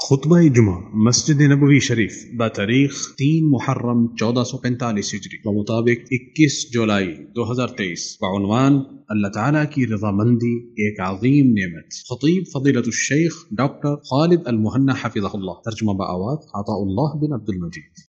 खुतबा जुमा मस्जिद नबवी शरीफ ब तारीख तीन मुहर्रम चौदह सौ पैंतालीस हिजरी ब मुताबिक इक्कीस जुलाई दो हज़ार तेईस बानवान अल्लाह ताला की रजामंदी एक आजीम नेमत खतीब फजीलत शेख डॉक्टर खालिद अलमन्ना हफिज़ल्ला तर्जमा आवाज़ अताउल्लाह बिन अब्दुल मजीद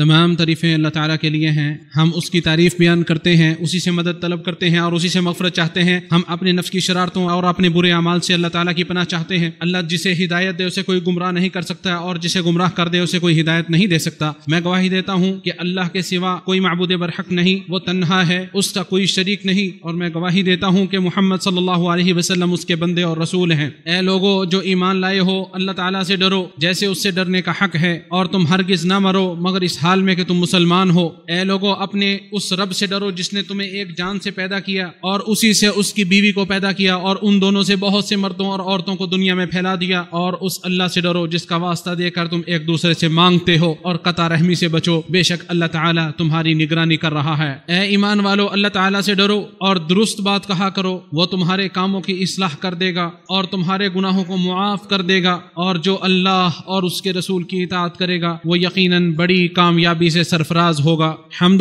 तमाम तारीफ़ें अल्लाह ताला के लिए हैं हम उसकी तारीफ़ बयान करते हैं उसी से मदद तलब करते हैं और उसी से मफरत चाहते हैं हम अपने नफ्स की शरारतों और अपने बुरे अमाल से अल्लाह ताला की पनाह चाहते हैं अल्लाह जिसे हिदायत दे उसे कोई गुमराह नहीं कर सकता और जिसे गुमराह कर दे उसे कोई हिदायत नहीं दे सकता मैं गवाही देता हूँ कि अल्लाह के सिवा कोई महबूद बरहक नहीं वो तनहा है उसका कोई शरीक नहीं और मैं गवाही देता हूँ कि मोहम्मद सल्ला वसलम उसके बंदे और रसूल हैं ए लोगो जो ईमान लाए हो अल्लाह ताला से डरो जैसे उससे डरने का हक है और तुम हरगिज़ ना मरो मगर इस हाल में कि तुम मुसलमान हो ए लोगो अपने उस रब से डरो जिसने तुम्हें एक जान से पैदा किया और उसी से उसकी बीवी को पैदा किया और उन दोनों से बहुत से मर्दों और औरतों को दुनिया में फैला दिया और उस अल्लाह से डरो जिसका वास्ता देकर तुम एक दूसरे से मांगते हो और कता रहमी से बचो बेशक अल्लाह ताला तुम्हारी निगरानी कर रहा है ए ईमान वालो अल्लाह ताला से डरो और दुरुस्त बात कहा करो वो तुम्हारे कामों की इसलाह कर देगा और तुम्हारे गुनाहों को मुआफ कर देगा और जो अल्लाह और उसके रसूल की इतात करेगा वो यकीनन बड़ी काम कामयाबी से सरफराज होगा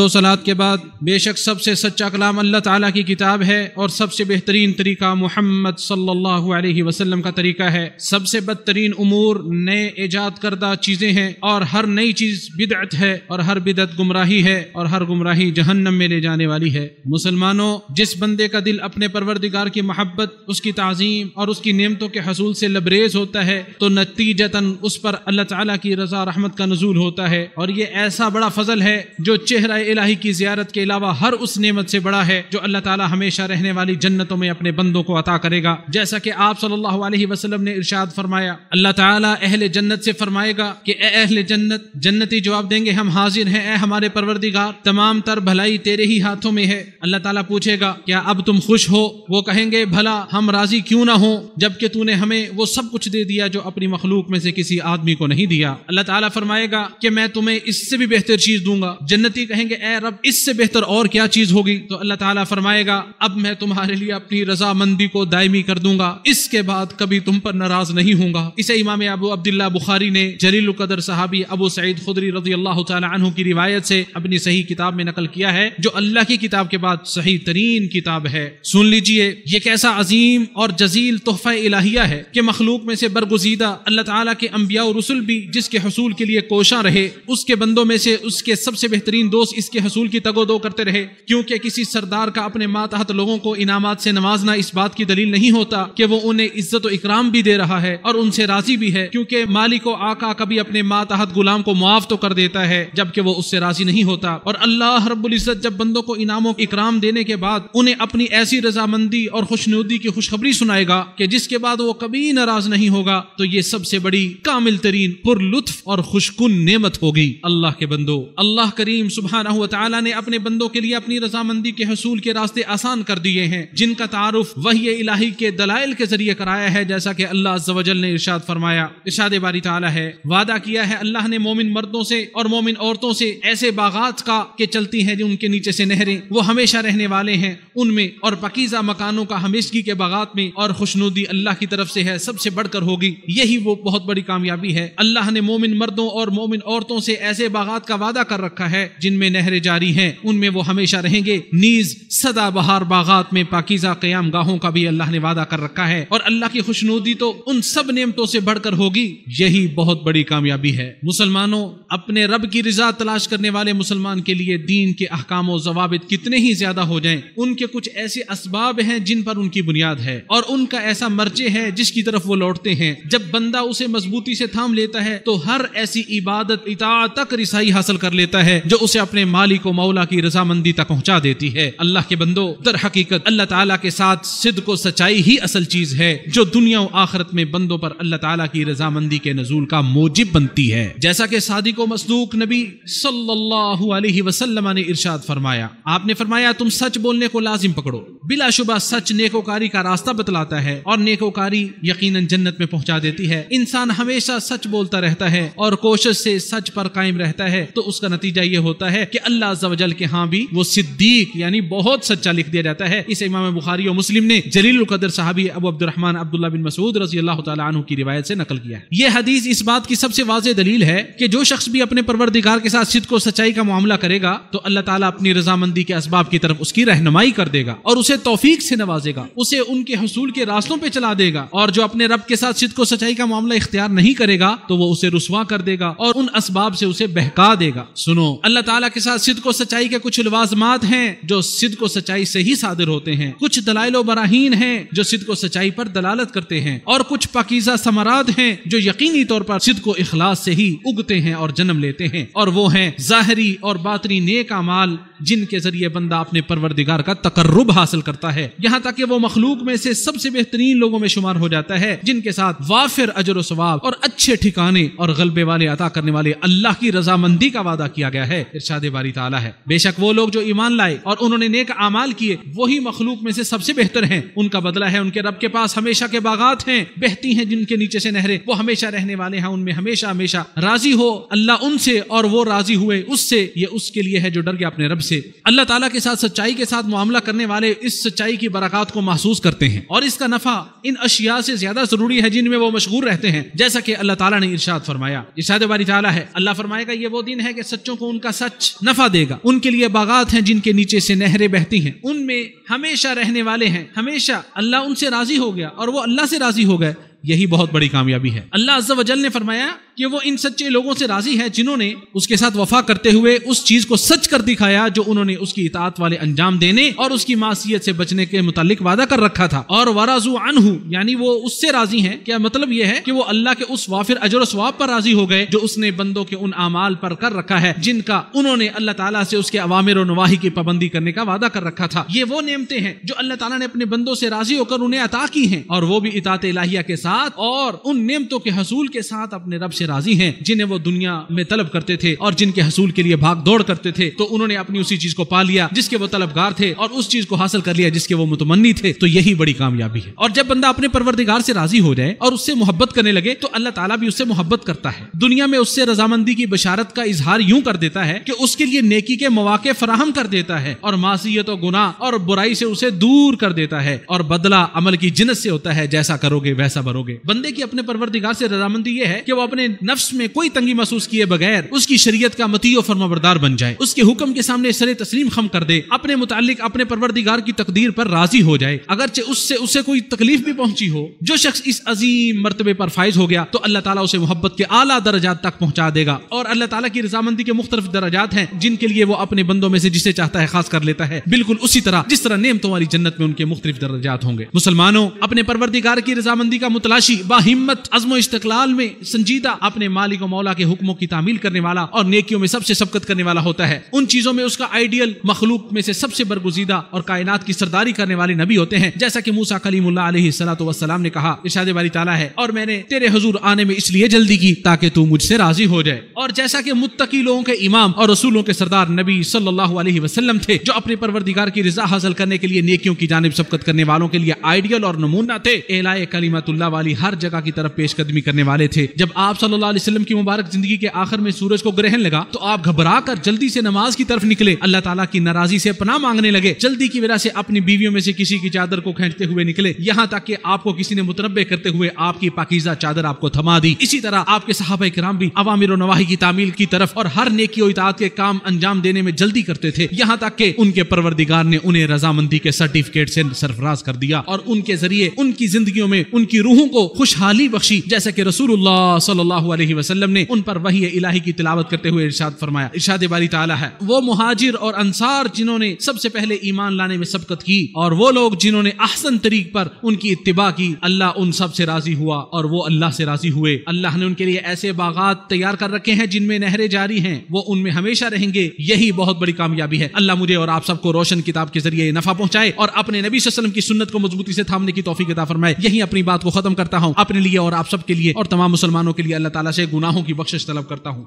दो सलात के बाद बेशक सबसे सच्चा कलाम अल्लाह ताला की किताब है और सबसे बेहतरीन तरीका मोहम्मद सल्लल्लाहु अलैहि वसल्लम का तरीका है सबसे बदतरीन उमूर नए ईजाद करदा चीज़ें हैं और हर नई चीज़ बिदअत है और हर बिदत गुमराही है और हर गुमराही जहन्नम में ले जाने वाली है मुसलमानों जिस बंदे का दिल अपने परवरदिगार की मोहब्बत उसकी तज़ीम और उसकी नियमतों के हसूल से लबरेज होता है तो नतीजतन उस पर अल्लाह ताला की रजा रहमत का नजूल होता है और ये ऐसा बड़ा फजल है जो चेहरा इलाही की जियारत के अलावा हर उस नेमत से बड़ा है जो अल्लाह ताला हमेशा रहने वाली जन्नतों में अपने बंदों को अता करेगा जैसा कि आप सल्लल्लाहु अलैहि वसल्लम ने इरशाद फरमाया अल्लाह ताला अहले जन्नत से फरमाएगा कि अहले जन्नत जन्नती जवाब देंगे हम हाजिर हैं ए हमारे परवरदिगार तमाम तर भलाई तेरे ही हाथों में है अल्लाह ताला पूछेगा क्या अब तुम खुश हो वो कहेंगे भला हम राजी क्यों ना हो जबकि तूने हमें वो सब कुछ दे दिया जो अपनी मखलूक में से किसी आदमी को नहीं दिया अल्लाह ताला फरमाएगा कि मैं तुम्हें इस इससे भी बेहतर चीज दूंगा जन्नती कहेंगे ए रब इससे बेहतर और क्या चीज होगी तो अल्लाह ताला फरमाएगा अब मैं तुम्हारे लिए अपनी रजामंदी को दायमी कर दूंगा इसके बाद कभी तुम पर नाराज नहीं होगा इसे इमाम अबू अब्दुल्ला बुखारी ने जलील कदर साहबी अबू सईद खुदरी रजी अल्लाह तु की रिवायत से अपनी सही किताब में नकल किया है जो अल्लाह की किताब के बाद सही तरीन किताब है सुन लीजिए ये कैसा अजीम और जजील तोहफा इलाहिया है कि मखलूक में से बरगुजीदा अल्लाह ताला के अम्बिया रसुल भी जिसके हसूल के लिए कोशा रहे उसके बंदो बंदों में से उसके सबसे बेहतरीन दोस्त इसके हसूल की तगो दो करते रहे क्योंकि किसी सरदार का अपने मातहत लोगों को इनाम से नवाजना इस बात की दलील नहीं होता कि वो उन्हें इज्जत इकराम भी दे रहा है और उनसे राजी भी है क्योंकि मालिक आका कभी अपने मातहत गुलाम को मुआफ तो कर देता है जबकि वो उससे राजी नहीं होता और अल्लाह रबुल्जत जब बंदों को इनामों इकराम देने के बाद उन्हें अपनी ऐसी रजामंदी और खुशनुदी की खुशखबरी सुनाएगा कि जिसके बाद वो कभी नाराज नहीं होगा तो ये सबसे बड़ी कामिल तरीन पुरलुत्फ और खुशकुन नेमत होगी अल्लाह अल्लाह के बंदो अल्लाह करीम सुबह ने अपने बंदों के लिए अपनी रजामंदी के हसूल के रास्ते आसान कर दिए हैं जिनका तारुफ वही इलाही के दलाइल के जरिए कराया है जैसा की अल्लाह जवजल ने इर्शाद फरमाया इर्शाद बारी ताला है वादा किया है अल्लाह ने मोमिन मर्दों से और मोमिन औरतों से ऐसे बागात का के चलती है जो उनके नीचे से नहरें वो हमेशा रहने वाले हैं उनमें और पकीजा मकानों का हमेशगी के बागात में और खुशनुदी अल्लाह की तरफ से है सबसे बढ़कर होगी यही वो बहुत बड़ी कामयाबी है अल्लाह ने मोमिन मर्दों और मोमिन औरतों से ऐसे बागात का वादा कर रखा है जिनमें नहरें जारी हैं उनमें वो हमेशा रहेंगे नीज सदा बहार बागात में पाकिजा क्याम गाहों का भी अल्लाह ने वादा कर रखा है और अल्लाह की खुशनुदी तो उन सब नियमतों से बढ़कर होगी यही बहुत बड़ी कामयाबी है मुसलमानों अपने रब की रिजा तलाश करने वाले मुसलमान के लिए दीन के अहकाम और जवाबित कितने ही ज्यादा हो जाए उनके कुछ ऐसे इसबाब हैं जिन पर उनकी बुनियाद है और उनका ऐसा मर्जे है जिसकी तरफ वो लौटते हैं जब बंदा उसे मजबूती से थाम लेता है तो हर ऐसी इबादत इता तक रसाई हासिल कर लेता है जो उसे अपने मालिक व मौला की रजामंदी तक पहुंचा देती है अल्लाह के बंदो दर हकीकत अल्लाह ताला के साथ सिद्ध को सच्चाई ही असल चीज है जो दुनिया आखरत में बंदों पर अल्लाह ताला की रजामंदी के नजूल का मोजिब बनती है जैसा की सादिक मसदूक नबी सल्लल्लाहु अलैहि वसल्लम ने इर्शाद फरमाया आपने फरमाया तुम सच बोलने को लाजिम पकड़ो बिला शुबा सच नेकोकारी का रास्ता बतलाता है और नेकोकारी यकीनन जन्नत में पहुँचा देती है इंसान हमेशा सच बोलता रहता है और कोशिश से सच पर कायम रहता रहता है तो उसका नतीजा ये होता है कि अल्लाह अजल के हाँ भी वो सिद्दीक यानी बहुत सच्चा लिख दिया जाता है इस इमाम बुखारी और मुस्लिम ने जलील कदर साहबी अब अब्दुलरहमान अब्दुल्ला बिन मसूद रजी अल्लाह तु की रिवायत से नकल किया है ये हदीस इस बात की सबसे वाज दलील है कि जो शख्स भी अपने परवरदिगार के साथ सिद्ध को सच्चाई का मामला करेगा तो अल्लाह ताला अपनी रजामंदी के इसबाब की तरफ उसकी रहनुमाई कर देगा और उसे तोफीक से नवाजेगा उसे उनके हसूल के रास्तों पे चला देगा और जो अपने रब के साथ सिद्ध को सच्चाई का मामला इख्तियार नहीं करेगा तो वो उसे रुसवा कर देगा और उन इसबाब से उसे बहका देगा सुनो अल्लाह ताला के साथ सिद्ध को सच्चाई के कुछ लवाजमात हैं जो सिद्ध को सच्चाई से ही सादिर होते हैं कुछ दलाइलो बराहीन हैं जो सिद्ध को सच्चाई पर दलालत करते हैं और कुछ पकीजा समराद हैं जो यकीनी तौर पर सिद्ध को इखलास से ही उगते हैं और जन्म लेते हैं और वो हैं जाहरी और बातरी नेक अमाल जिनके जरिए बंदा अपने परवरदिगार का तकर्रब हासिल करता है यहाँ तक कि वो मखलूक में से सबसे बेहतरीन लोगों में शुमार हो जाता है जिनके साथ वाफिर अजर और अच्छे ठिकाने और गलबे वाले अता करने वाले अल्लाह की रजा रजामंदी का वादा किया गया है इर्शाद बारी ताला है बेशक वो लोग जो ईमान लाए और उन्होंने नेक अमाल किए वही मखलूक में से सबसे बेहतर हैं उनका बदला है उनके रब के पास हमेशा के बागात हैं बहती हैं जिनके नीचे से नहरें वो हमेशा रहने वाले हैं उनमें हमेशा हमेशा राजी हो अल्लाह उनसे और वो राजी हुए उससे ये उसके लिए है जो डर गया अपने रब से अल्लाह ताला के साथ सच्चाई के साथ मामला करने वाले इस सच्चाई की बरकत को महसूस करते हैं और इसका नफा इन अशिया से ज्यादा जरूरी है जिनमें वो मशगूर रहते हैं जैसा कि अल्लाह ताला ने इरशाद फरमाया इरशाद बारी ताला है अल्लाह फरमाएगा ये वो दिन है कि सच्चों को उनका सच नफा देगा उनके लिए बागात हैं जिनके नीचे से नहरें बहती हैं उनमें हमेशा रहने वाले हैं हमेशा अल्लाह उनसे राजी हो गया और वो अल्लाह से राजी हो गए यही बहुत बड़ी कामयाबी है अल्लाह अज्जा वजल ने फरमाया कि वो इन सच्चे लोगों से राजी है जिन्होंने उसके साथ वफा करते हुए उस चीज को सच कर दिखाया जो उन्होंने उसकी इतात वाले अंजाम देने और उसकी मासीत से बचने के मुतालिक वादा कर रखा था और वराजू अनहू यानी वो उससे राजी है क्या मतलब यह है कि वो अल्लाह के उस वाफिर अजर स्वाब पर राजी हो गए जो उसने बंदों के उन अमाल पर कर रखा है जिनका उन्होंने अल्लाह ताला से उसके अवामिर और नवाही की पाबंदी करने का वादा कर रखा था ये वो नियमते हैं जो अल्लाह ताला ने अपने बंदों से राजी होकर उन्हें अता की है और वो भी इतात इलाहिया के साथ और उन नियमतों के हसूल के साथ अपने रब से राजी हैं जिन्हें वो दुनिया में तलब करते थे और जिनके हसूल के लिए भाग दौड़ करते थे तो उन्होंने अपनी उसी चीज को पा लिया जिसके वो तलबगार थे और उस चीज को हासिल कर लिया जिसके वो मुतमनी थे तो यही बड़ी कामयाबी है और जब बंदा अपने परवरदिगार से राजी हो जाए और उससे मोहब्बत करने लगे तो अल्लाह ताला भी उससे मोहब्बत करता है दुनिया में उससे रजामंदी की बशारत का इजहार यूं कर देता है कि उसके लिए नेकी के मौाक़े फराहम कर देता है और मासीत और गुना और बुराई से उसे दूर कर देता है और बदला अमल की जिनस से होता है जैसा करोगे वैसा भरोगे बंदे की अपने परवरदिगार से रजामंदी ये है कि वो अपने नफ्स में कोई तंगी महसूस किए बगैर उसकी शरीयत का मती और फर्माबरदार बन जाए उसके हुक्म के सामने सर तस्लीम खम कर दे अपने मुतालिक अपने परवरदिगार की तकदीर पर राजी हो जाए अगरचे उससे उसे कोई तकलीफ भी पहुंची हो जो शख्स इस अजीम मरतबे पर फायज हो गया तो अल्लाह ताला उसे मोहब्बत के आला दर्जात तक पहुंचा देगा और अल्लाह ताला की रजामंदी के मुख्तलिफ दर्जात हैं जिनके लिए वो अपने बंदों में से जिसे चाहता है खास कर लेता है बिल्कुल उसी तरह जिस तरह नेमतों वाली जन्नत में उनके मुख्तलिफ दर्जात होंगे मुसलमानों अपने परवरदिगार की रजामंदी का मुतलाशी बाहिम्मत अजमो इस्तकलाल में संजीदा अपने मालिक और मौला के हुक्मों की तामील करने वाला और नेकियों में सबसे सबकत करने वाला होता है उन चीजों में उसका आइडियल मखलूक में से सबसे बरगुजीदा और कायनात की सरदारी करने वाले नबी होते हैं जैसा की मूसा कलीम सलाम ने कहा इशादे वाली ताला है और मैंने तेरे हजूर आने में इसलिए जल्दी की ताकि तू मुझसे राजी हो जाए और जैसा की मुत्तकी लोगों के इमाम और रसूलों के सरदार नबी सल्लल्लाहु अलैहि वसल्लम थे जो अपने परवरदिगार की रिजा हासिल करने के लिए नेकियों की जानब सबकत करने वालों के लिए आइडियल और नमूना थे एलाए कलीमतुल्ला वाली हर जगह की तरफ पेशकदमी करने वाले थे जब आप सल्लल्लाहु अलैहि वसल्लम की मुबारक जिंदगी के आखिर में सूरज को ग्रहण लगा तो आप घबरा कर जल्दी से नमाज की तरफ निकले अल्लाह ताला की नाराजी से पना मांगने लगे जल्दी की वजह से अपनी बीवियों में से किसी की चादर को खेचते हुए निकले यहाँ तक कि आपको किसी ने मुतरबे करते हुए आपकी पाकिजा चादर आपको थमा दी इसी तरह आपके सहाबा कराम भी अवामिर नवाही की तामील की तरफ और हर नेकी इतात के काम अंजाम देने में जल्दी करते थे यहाँ तक के उनके परवरदिगार ने उन्हें रजामंदी के सर्टिफिकेट से सरफराज कर दिया और उनके जरिए उनकी जिंदगियों में उनकी रूहों को खुशहाली बख्शी जैसा कि रसूलुल्लाह सल्लल्लाहु सल्लल्लाहु अलैहि वसल्लम ने उन पर वही इलाही की तिलावत करते हुए इरशाद फरमाया इरशाद बारी ताला है वो मुहाजिर और अंसार जिन्होंने सबसे पहले ईमान लाने में सबकत की और वो लोग जिन्होंने अहसन तरीक पर उनकी इतबा की अल्लाह उन सब से राजी हुआ और वो अल्लाह से राजी हुए अल्लाह ने उनके लिए ऐसे बागात तैयार कर रखे हैं जिनमें नहरें जारी हैं वो उनमें हमेशा रहेंगे यही बहुत बड़ी कामयाबी है अल्लाह मुझे और आप सबको रोशन किताब के जरिए नफा पहुंचाए और अपने नबी वसलम की सुन्नत को मजबूती से थामने की तौफीक किताब फरमाए यही अपनी बात को खत्म करता हूँ अपने लिए और आप सबके लिए और तमाम मुसलमानों के लिए अल्लाह ताला से गुनाहों की बख्शिश तलब करता हूँ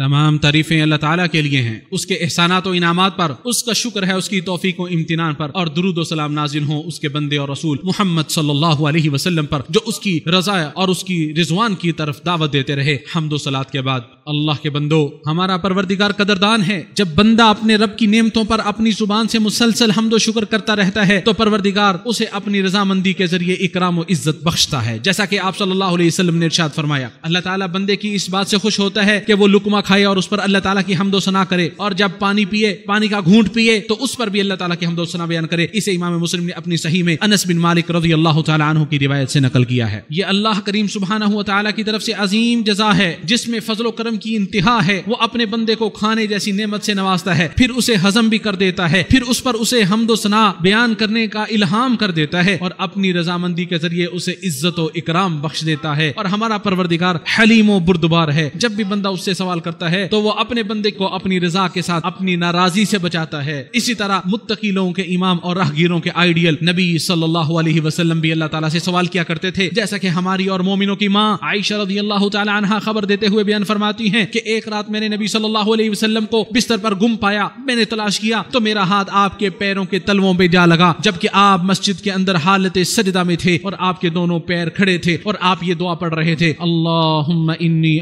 तमाम तारीफ़ें अल्लाह ताला के लिए हैं उसके एहसानात और इनामत पर उसका शुक्र है उसकी तोफ़ी को इम्तिनान पर और दरुद सलाम नाजिल हो उसके बंदे और रसूल मोहम्मद सल्लल्लाहु अलैहि वसल्लम पर जो उसकी रजा और उसकी रिजवान की तरफ दावत देते रहे हमदो सलात के बाद अल्लाह के बंदो हमारा परवरदिगार कदरदान है जब बंदा अपने रब की नेमतों पर अपनी जुबान से मुसलसल हमदो शुक्र करता रहता है तो परवरदिगार उसे अपनी रजामंदी के जरिए इकराम व इज्जत बख्शता है जैसा कि आप सल्लल्लाहु अलैहि वसल्लम ने इरशाद फरमाया अल्लाह ताला बंदे की इस बात से खुश होता है कि वो लुकमा खाए और उस पर अल्लाह ताला की हमदो सना करे और जब पानी पिए पानी का घूंट पिए तो उस पर भी अल्लाह ताला की हमदो सना बयान करे इसे इमाम मुस्लिम ने अपनी सही में अनस बिन मालिक रजी अल्लाह तु की रिवायत से नकल किया है ये अल्लाह करीम सुबहाना तला की तरफ से अजीम जजा है जिसमें फजलो करम की इंतहा है वो अपने बंदे को खाने जैसी नेमत से नवाजता है फिर उसे हजम भी कर देता है फिर उस पर उसे हमदो सना बयान करने का इल्हाम कर देता है और अपनी रजामंदी के जरिए उसे इज्जत इकराम बख्श देता है और हमारा परवरदिगार हलीमो बुरदबार है जब भी बंदा उससे सवाल करता करता है तो वो अपने बंदे को अपनी रजा के साथ अपनी नाराजी से बचाता है इसी तरह मुत्तकी लोगों के इमाम और राहगीरों के आइडियल नबी सल्लल्लाहु अलैहि वसल्लम भी अल्लाह ताला से सवाल किया करते थे जैसा कि हमारी और मोमिनों की माँ आयशा रजी अल्लाह तहा खबर देते हुए बयान फरमाती है की एक रात मैंने नबी सल्लल्लाहु अलैहि वसल्लम को बिस्तर पर गुम पाया मैंने तलाश किया तो मेरा हाथ आपके पैरों के तलवों पे जा लगा जबकि आप मस्जिद के अंदर हालत सजदा में थे और आपके दोनों पैर खड़े थे और आप ये दुआ पढ़ रहे थे अल्लाह इन्नी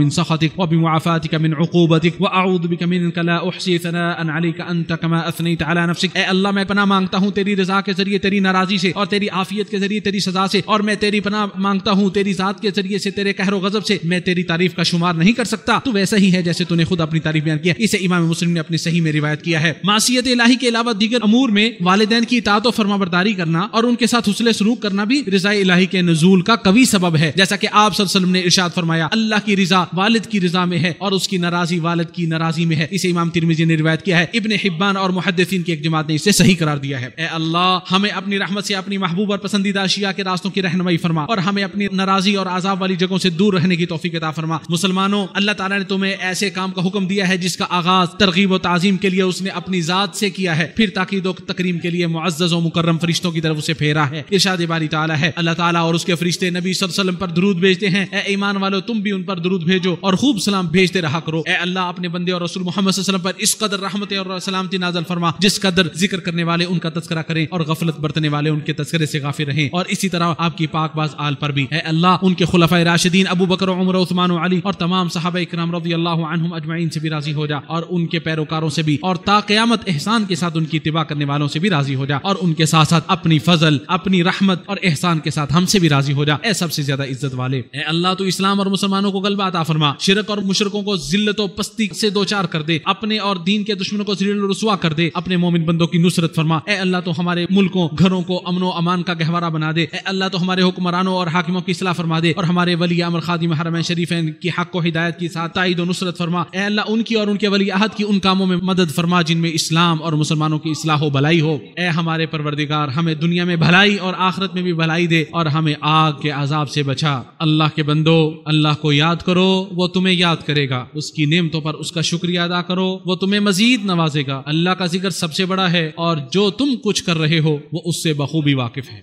मिन सखतिक وبمعافاتك من عقوبتك واعوذ بك منك لا أحصي ثناء عليك انت كما اثنيت على नफ्सिक अल्लाह मैं पना मांगता हूँ तेरी रजा के जरिए तेरी नाराजी से और तेरी आफियत के जरिए तेरी सजा से और मैं तेरी पना मांगता हूँ तेरी जात के जरिए से तेरे कहरो गजब से मैं तेरी तारीफ का शुमार नहीं कर सकता तो वैसा ही है जैसे तूने खुद अपनी तारीफ बयान किया इसे इमाम मुस्लिम ने अपनी सही में रिवायत किया है मासीत इलाही के अलावा दीगर अमूर में वालदेन की इतात फरमाबरदारी करना और उनके साथ हौसले सलूक करना भी रजा इलाही के नजूल का कवि सबब है जैसा कि आप ने इर्शाद फरमाया अल्लाह की रजा वालिद की रजा में है और उसकी नाराजी वालद की नाराजी में है इसे इमाम तिरमिजी ने रिवायत किया है इबन हिब्बान और मुहदसिन की एक जमात ने इसे सही करार दिया है ए अल्लाह हमें अपनी रहमत से अपनी महबूब और पसंदीदा अशिया के रास्तों की रहनमई फरमा और हमें अपनी नाराजी और आजाब वाली जगहों से दूर रहने की तोफ़ी अदा फरमा मुसलमानों अल्लाह तला ने तुम्हें ऐसे काम का हुक्म दिया है जिसका आगाज तरगीब और तज़ीम के लिए उसने अपनी ज़ात से किया है फिर ताकीद तकरीम के लिए मुआज़ और मुकर्रम फरिश्तों की तरफ उसे फेरा है इर्शाद बारी ताला है अल्लाह ताला और उसके फरिश्ते नबी वसल्लम पर दुरूद भेजते हैं ए ईमान वालों तुम भी उन पर दुरूद भेजो और खूब मजलूब सलाम भेजते रहा करो ए अल्लाह अपने बंदे और रसूल मोहम्मद पर इस कदर रहमत और सलामती नाजल फरमा जिस कदर जिक्र करने वाले उनका तस्करा करें और गफलत बरतने वाले उनके तस्करे से गाफिर रहें और इसी तरह आपकी पाकबाज आल पर भी ए अल्लाह उनके खुलफा राशिदीन अबू बकर उमर उस्मान अली और तमाम साहब इक्राम रजी अल्लाह अजमाइन से भी राजी हो जा और उनके पैरोकारों से भी और ताकयामत एहसान के साथ उनकी तिबा करने वालों से भी राजी हो जा और उनके साथ साथ अपनी फजल अपनी रहमत और एहसान के साथ हमसे भी राजी हो जा ए सबसे ज्यादा इज्जत वाले अल्लाह तो इस्लाम और मुसलमानों को गलबात अता फरमा शिरक और मुशरकों को जिल्लत पस्ती से दो चार कर दे अपने और दीन के दुश्मनों को रसुआ कर दे अपने मोमिन बंदों की नुसरत फरमा ए अल्लाह तो हमारे मुल्कों घरों को अमनो अमान का गहवारा बना दे ए अल्लाह तो हमारे हुक्मरानों और हाकिमों की सलाह फरमा दे और हमारे वली अमर खादिम हरम शरीफ की हक को हिदायत के साथ ताइद नुसरत फरमा ए अल्लाह उनकी और उनके वली अहद की उन कामों में मदद फरमा जिनमें इस्लाम और मुसलमानों की इसलाह हो भलाई हो ए हमारे परवरदिगार हमें दुनिया में भलाई और आखरत में भी भलाई दे और हमें आग के आजाब से बचा अल्लाह के बंदो अल्लाह को याद करो वो तुम तुम्हें याद करेगा उसकी नेमतों पर उसका शुक्रिया अदा करो वो तुम्हें मजीद नवाजेगा अल्लाह का जिक्र सबसे बड़ा है और जो तुम कुछ कर रहे हो वो उससे बखूबी वाकिफ है